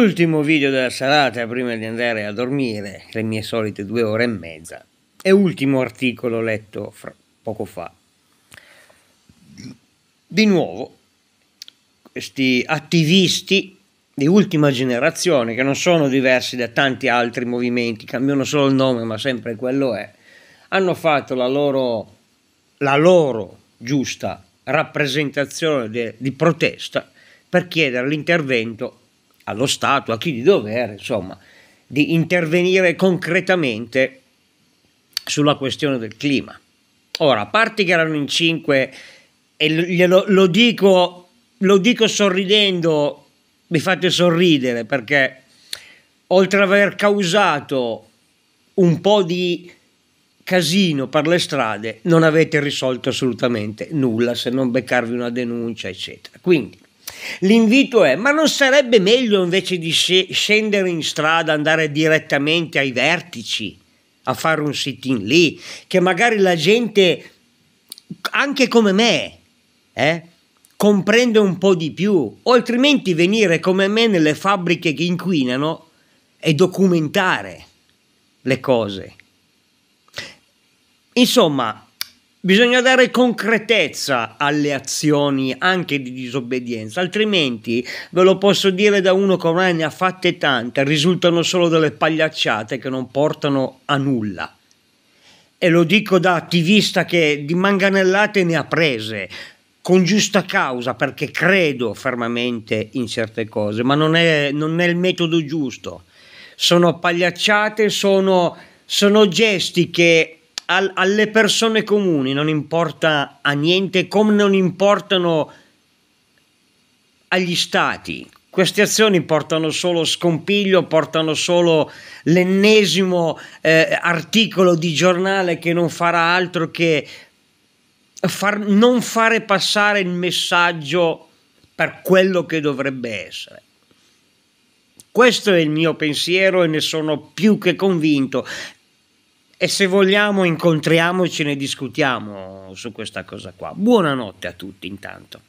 L'ultimo video della serata prima di andare a dormire, le mie solite due ore e mezza, e ultimo articolo letto poco fa. Di nuovo, questi attivisti di ultima generazione, che non sono diversi da tanti altri movimenti, cambiano solo il nome, ma sempre quello è, hanno fatto la loro, la loro giusta rappresentazione de, di protesta per chiedere l'intervento allo Stato, a chi di dovere, insomma, di intervenire concretamente sulla questione del clima. Ora, a parte che erano in cinque, e glielo, lo, dico, lo dico sorridendo, mi fate sorridere perché oltre ad aver causato un po' di casino per le strade, non avete risolto assolutamente nulla se non beccarvi una denuncia, eccetera. Quindi L'invito è, ma non sarebbe meglio invece di scendere in strada, andare direttamente ai vertici, a fare un sit-in lì, che magari la gente, anche come me, eh, comprende un po' di più, o altrimenti venire come me nelle fabbriche che inquinano e documentare le cose. Insomma, Bisogna dare concretezza alle azioni anche di disobbedienza, altrimenti, ve lo posso dire da uno che ormai ne ha fatte tante, risultano solo delle pagliacciate che non portano a nulla. E lo dico da attivista che di manganellate ne ha prese, con giusta causa, perché credo fermamente in certe cose, ma non è, non è il metodo giusto. Sono pagliacciate, sono, sono gesti che al, alle persone comuni non importa a niente come non importano agli stati. Queste azioni portano solo scompiglio, portano solo l'ennesimo eh, articolo di giornale che non farà altro che far, non fare passare il messaggio per quello che dovrebbe essere. Questo è il mio pensiero e ne sono più che convinto e se vogliamo incontriamoci e ne discutiamo su questa cosa qua. Buonanotte a tutti intanto.